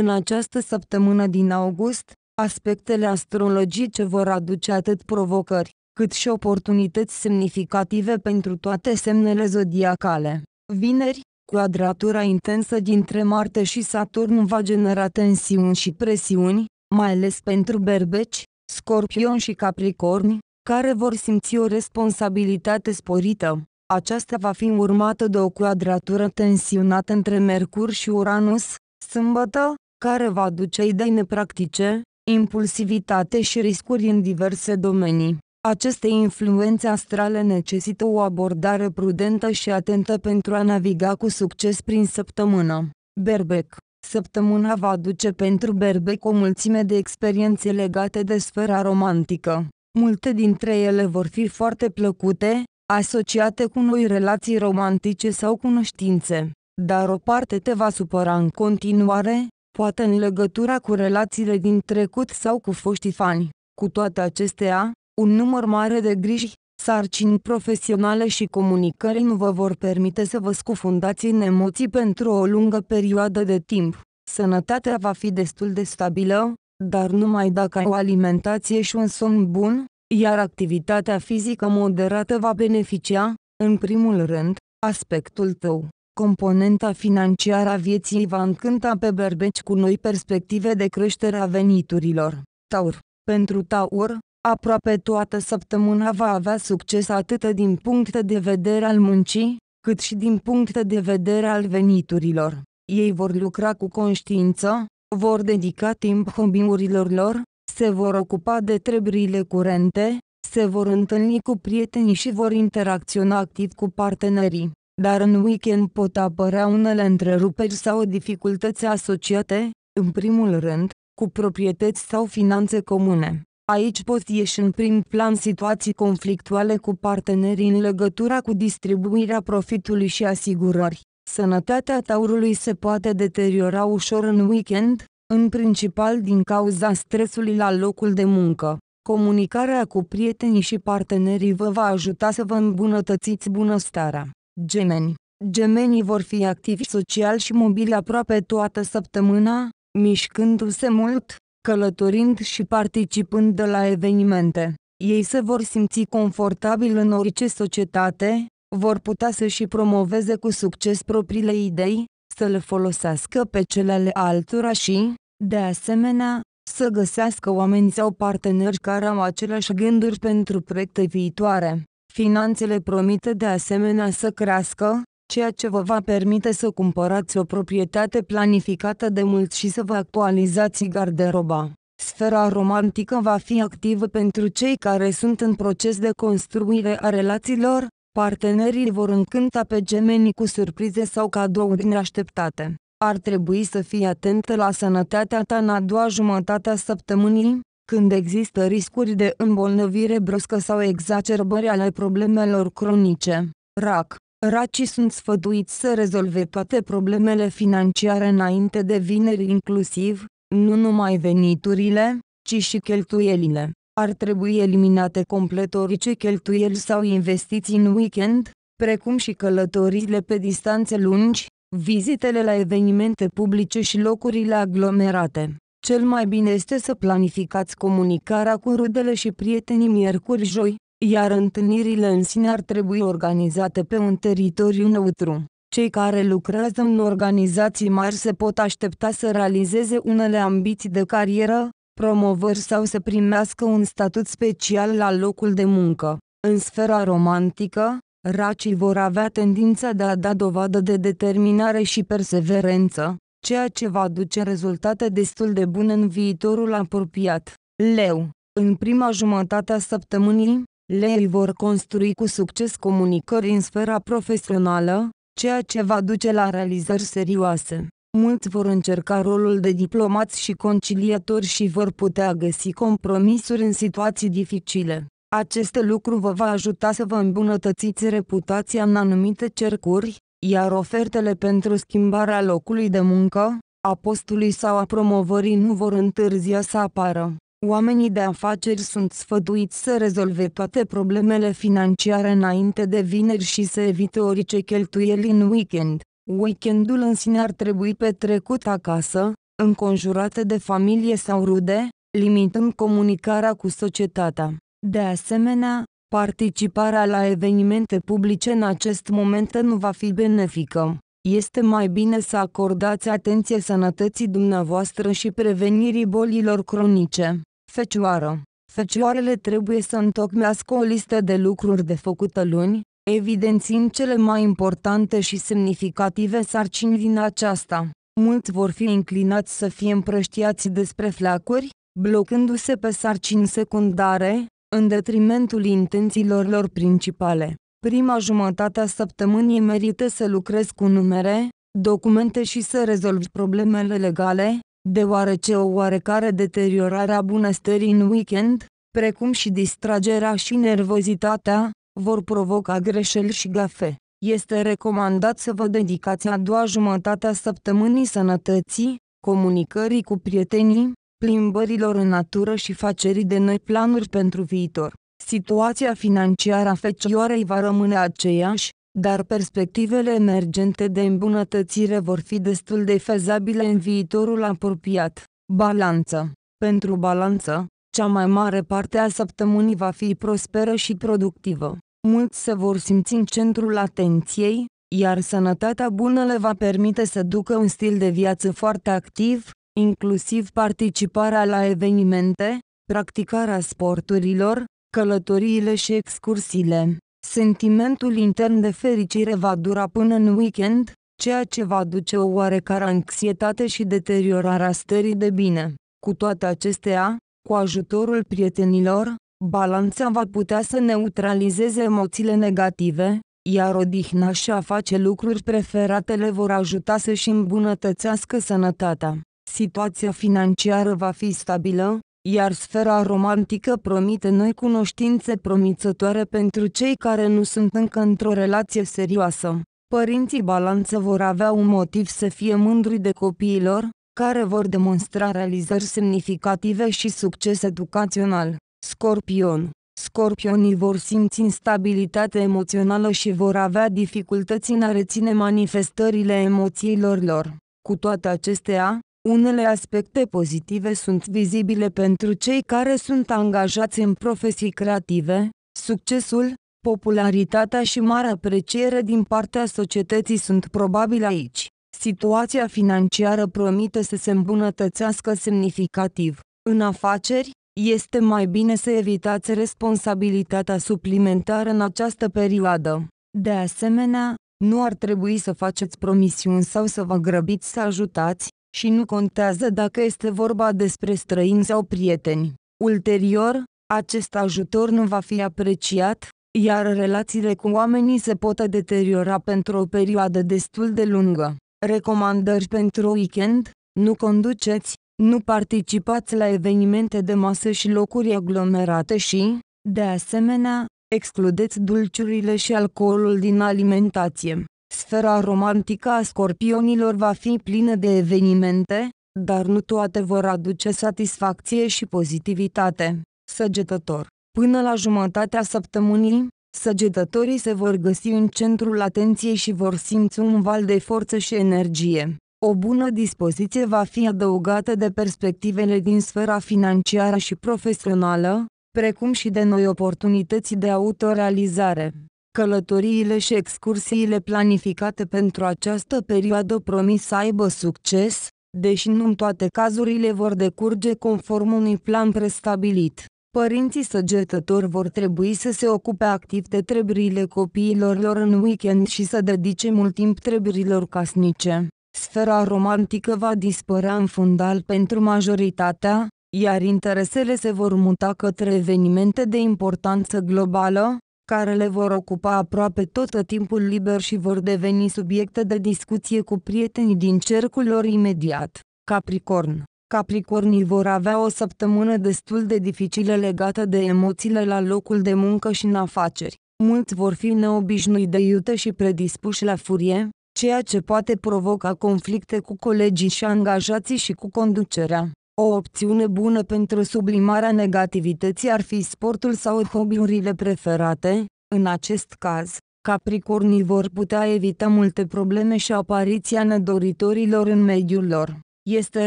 În această săptămână din august, aspectele astrologice vor aduce atât provocări, cât și oportunități semnificative pentru toate semnele zodiacale. Vineri, quadratura intensă dintre Marte și Saturn va genera tensiuni și presiuni, mai ales pentru berbeci, scorpion și capricorni, care vor simți o responsabilitate sporită. Aceasta va fi urmată de o quadratură tensionată între Mercur și Uranus, sâmbătă, care va duce idei nepractice, impulsivitate și riscuri în diverse domenii. Aceste influențe astrale necesită o abordare prudentă și atentă pentru a naviga cu succes prin săptămână. Berbec Săptămâna va aduce pentru Berbec o mulțime de experiențe legate de sfera romantică. Multe dintre ele vor fi foarte plăcute, asociate cu noi relații romantice sau cunoștințe, dar o parte te va supăra în continuare, poate în legătura cu relațiile din trecut sau cu foștii fani. Cu toate acestea, un număr mare de griji, sarcini profesionale și comunicări nu vă vor permite să vă scufundați în emoții pentru o lungă perioadă de timp. Sănătatea va fi destul de stabilă, dar numai dacă ai o alimentație și un somn bun, iar activitatea fizică moderată va beneficia, în primul rând, aspectul tău. Componenta financiară a vieții va încânta pe berbeci cu noi perspective de creștere a veniturilor. Taur. Pentru Taur, aproape toată săptămâna va avea succes atât din punct de vedere al muncii, cât și din punct de vedere al veniturilor. Ei vor lucra cu conștiință, vor dedica timp hobby-urilor lor, se vor ocupa de treburile curente, se vor întâlni cu prietenii și vor interacționa activ cu partenerii dar în weekend pot apărea unele întreruperi sau dificultăți asociate, în primul rând, cu proprietăți sau finanțe comune. Aici pot ieși în prim plan situații conflictuale cu partenerii în legătura cu distribuirea profitului și asigurări. Sănătatea taurului se poate deteriora ușor în weekend, în principal din cauza stresului la locul de muncă. Comunicarea cu prietenii și partenerii vă va ajuta să vă îmbunătățiți bunăstarea. Gemeni Gemenii vor fi activi social și mobili aproape toată săptămâna, mișcându-se mult, călătorind și participând de la evenimente. Ei se vor simți confortabil în orice societate, vor putea să și promoveze cu succes propriile idei, să le folosească pe cele ale altora și, de asemenea, să găsească oameni sau parteneri care au aceleași gânduri pentru proiecte viitoare. Finanțele promite de asemenea să crească, ceea ce vă va permite să cumpărați o proprietate planificată de mult și să vă actualizați garderoba. Sfera romantică va fi activă pentru cei care sunt în proces de construire a relațiilor, partenerii vor încânta pe gemenii cu surprize sau cadouri neașteptate. Ar trebui să fii atentă la sănătatea ta în a doua jumătate a săptămânii, când există riscuri de îmbolnăvire bruscă sau exacerbări ale problemelor cronice. RAC Racii sunt sfăduiți să rezolve toate problemele financiare înainte de vineri inclusiv, nu numai veniturile, ci și cheltuielile. Ar trebui eliminate complet orice cheltuieli sau investiții în weekend, precum și călătoriile pe distanțe lungi, vizitele la evenimente publice și locurile aglomerate. Cel mai bine este să planificați comunicarea cu rudele și prietenii miercuri-joi, iar întâlnirile în sine ar trebui organizate pe un teritoriu neutru. Cei care lucrează în organizații mari se pot aștepta să realizeze unele ambiții de carieră, promovări sau să primească un statut special la locul de muncă. În sfera romantică, racii vor avea tendința de a da dovadă de determinare și perseverență, ceea ce va duce rezultate destul de bune în viitorul apropiat. Leu, în prima jumătate a săptămânii, leii vor construi cu succes comunicări în sfera profesională, ceea ce va duce la realizări serioase. Mulți vor încerca rolul de diplomați și conciliatori și vor putea găsi compromisuri în situații dificile. Acest lucru vă va ajuta să vă îmbunătățiți reputația în anumite cercuri, iar ofertele pentru schimbarea locului de muncă, a postului sau a promovării nu vor întârzia să apară. Oamenii de afaceri sunt sfăduiți să rezolve toate problemele financiare înainte de vineri și să evite orice cheltuieli în weekend. Weekendul în sine ar trebui petrecut acasă, înconjurate de familie sau rude, limitând comunicarea cu societatea. De asemenea, Participarea la evenimente publice în acest moment nu va fi benefică. Este mai bine să acordați atenție sănătății dumneavoastră și prevenirii bolilor cronice. Fecioară Fecioarele trebuie să întocmească o listă de lucruri de făcută luni, evidențind cele mai importante și semnificative sarcini din aceasta. Mulți vor fi inclinați să fie împrăștiați despre flacuri, blocându-se pe sarcini secundare, în detrimentul intențiilor lor principale. Prima jumătate a săptămânii merită să lucrezi cu numere, documente și să rezolvi problemele legale, deoarece o oarecare deteriorare a bunăstării în weekend, precum și distragerea și nervozitatea, vor provoca greșeli și gafe. Este recomandat să vă dedicați a doua jumătate a săptămânii sănătății, comunicării cu prietenii, plimbărilor în natură și facerii de noi planuri pentru viitor. Situația financiară a fecioarei va rămâne aceeași, dar perspectivele emergente de îmbunătățire vor fi destul de fezabile în viitorul apropiat. Balanță Pentru balanță, cea mai mare parte a săptămânii va fi prosperă și productivă. Mulți se vor simți în centrul atenției, iar sănătatea bună le va permite să ducă un stil de viață foarte activ, inclusiv participarea la evenimente, practicarea sporturilor, călătoriile și excursiile. Sentimentul intern de fericire va dura până în weekend, ceea ce va duce o oarecare anxietate și deteriorarea stării de bine. Cu toate acestea, cu ajutorul prietenilor, balanța va putea să neutralizeze emoțiile negative, iar odihna și a face lucruri preferate le vor ajuta să-și îmbunătățească sănătatea situația financiară va fi stabilă, iar sfera romantică promite noi cunoștințe promițătoare pentru cei care nu sunt încă într-o relație serioasă. Părinții balanță vor avea un motiv să fie mândri de copiilor, care vor demonstra realizări semnificative și succes educațional. Scorpion Scorpionii vor simți instabilitate emoțională și vor avea dificultăți în a reține manifestările emoțiilor lor. Cu toate acestea, unele aspecte pozitive sunt vizibile pentru cei care sunt angajați în profesii creative, succesul, popularitatea și mare apreciere din partea societății sunt probabil aici. Situația financiară promite să se îmbunătățească semnificativ. În afaceri, este mai bine să evitați responsabilitatea suplimentară în această perioadă. De asemenea, nu ar trebui să faceți promisiuni sau să vă grăbiți să ajutați, și nu contează dacă este vorba despre străini sau prieteni. Ulterior, acest ajutor nu va fi apreciat, iar relațiile cu oamenii se pot deteriora pentru o perioadă destul de lungă. Recomandări pentru weekend, nu conduceți, nu participați la evenimente de masă și locuri aglomerate și, de asemenea, excludeți dulciurile și alcoolul din alimentație. Sfera romantică a scorpionilor va fi plină de evenimente, dar nu toate vor aduce satisfacție și pozitivitate. Săgetător Până la jumătatea săptămânii, săgetătorii se vor găsi în centrul atenției și vor simți un val de forță și energie. O bună dispoziție va fi adăugată de perspectivele din sfera financiară și profesională, precum și de noi oportunități de autorealizare. Călătoriile și excursiile planificate pentru această perioadă promis să aibă succes, deși nu în toate cazurile vor decurge conform unui plan prestabilit. Părinții săgetători vor trebui să se ocupe activ de treburile copiilor lor în weekend și să dedice mult timp treburilor casnice. Sfera romantică va dispărea în fundal pentru majoritatea, iar interesele se vor muta către evenimente de importanță globală, care le vor ocupa aproape tot timpul liber și vor deveni subiecte de discuție cu prietenii din cercul lor imediat. Capricorn Capricornii vor avea o săptămână destul de dificilă legată de emoțiile la locul de muncă și în afaceri. Mulți vor fi neobișnui de iute și predispuși la furie, ceea ce poate provoca conflicte cu colegii și angajații și cu conducerea. O opțiune bună pentru sublimarea negativității ar fi sportul sau hobby-urile preferate, în acest caz, capricornii vor putea evita multe probleme și apariția nedoritorilor în mediul lor. Este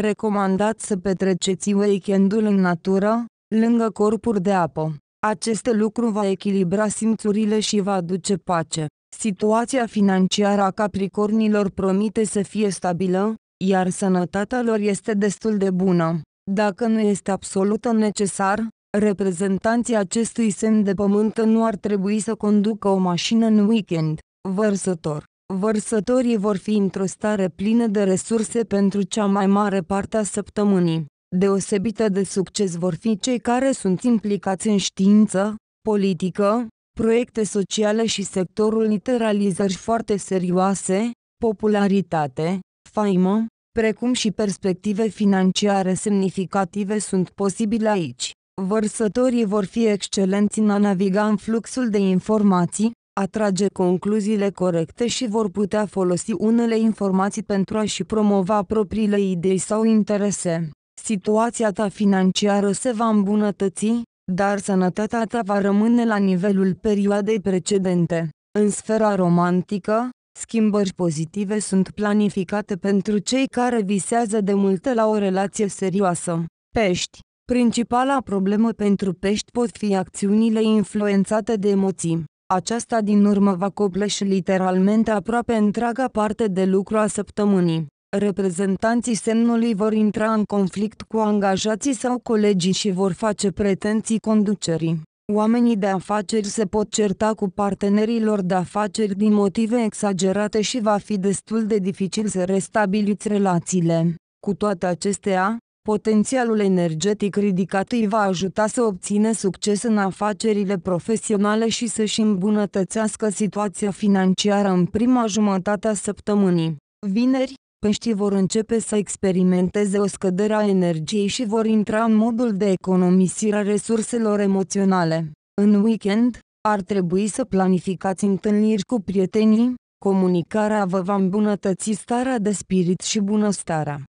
recomandat să petreceți weekendul în natură, lângă corpuri de apă. Acest lucru va echilibra simțurile și va aduce pace. Situația financiară a capricornilor promite să fie stabilă, iar sănătatea lor este destul de bună. Dacă nu este absolut necesar, reprezentanții acestui semn de pământ nu ar trebui să conducă o mașină în weekend. Vărsător Vărsătorii vor fi într-o stare plină de resurse pentru cea mai mare parte a săptămânii. Deosebită de succes vor fi cei care sunt implicați în știință, politică, proiecte sociale și sectorul literalizări foarte serioase, popularitate, faimă, precum și perspective financiare semnificative sunt posibile aici. Vărsătorii vor fi excelenți în a naviga în fluxul de informații, atrage concluziile corecte și vor putea folosi unele informații pentru a-și promova propriile idei sau interese. Situația ta financiară se va îmbunătăți, dar sănătatea ta va rămâne la nivelul perioadei precedente. În sfera romantică, Schimbări pozitive sunt planificate pentru cei care visează de multe la o relație serioasă. Pești Principala problemă pentru pești pot fi acțiunile influențate de emoții. Aceasta din urmă va copleși literalmente aproape întreaga parte de lucru a săptămânii. Reprezentanții semnului vor intra în conflict cu angajații sau colegii și vor face pretenții conducerii. Oamenii de afaceri se pot certa cu partenerilor de afaceri din motive exagerate și va fi destul de dificil să restabiliți relațiile. Cu toate acestea, potențialul energetic ridicat îi va ajuta să obține succes în afacerile profesionale și să-și îmbunătățească situația financiară în prima jumătate a săptămânii. Vineri, peștii vor începe să experimenteze o scădere a energiei și vor intra în modul de economisire a resurselor emoționale. În weekend, ar trebui să planificați întâlniri cu prietenii, comunicarea vă va îmbunătăți starea de spirit și bunăstarea.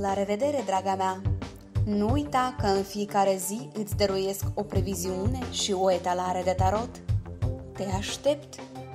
La revedere, draga mea! Nu uita că în fiecare zi îți dăruiesc o previziune și o etalare de tarot. Te aștept!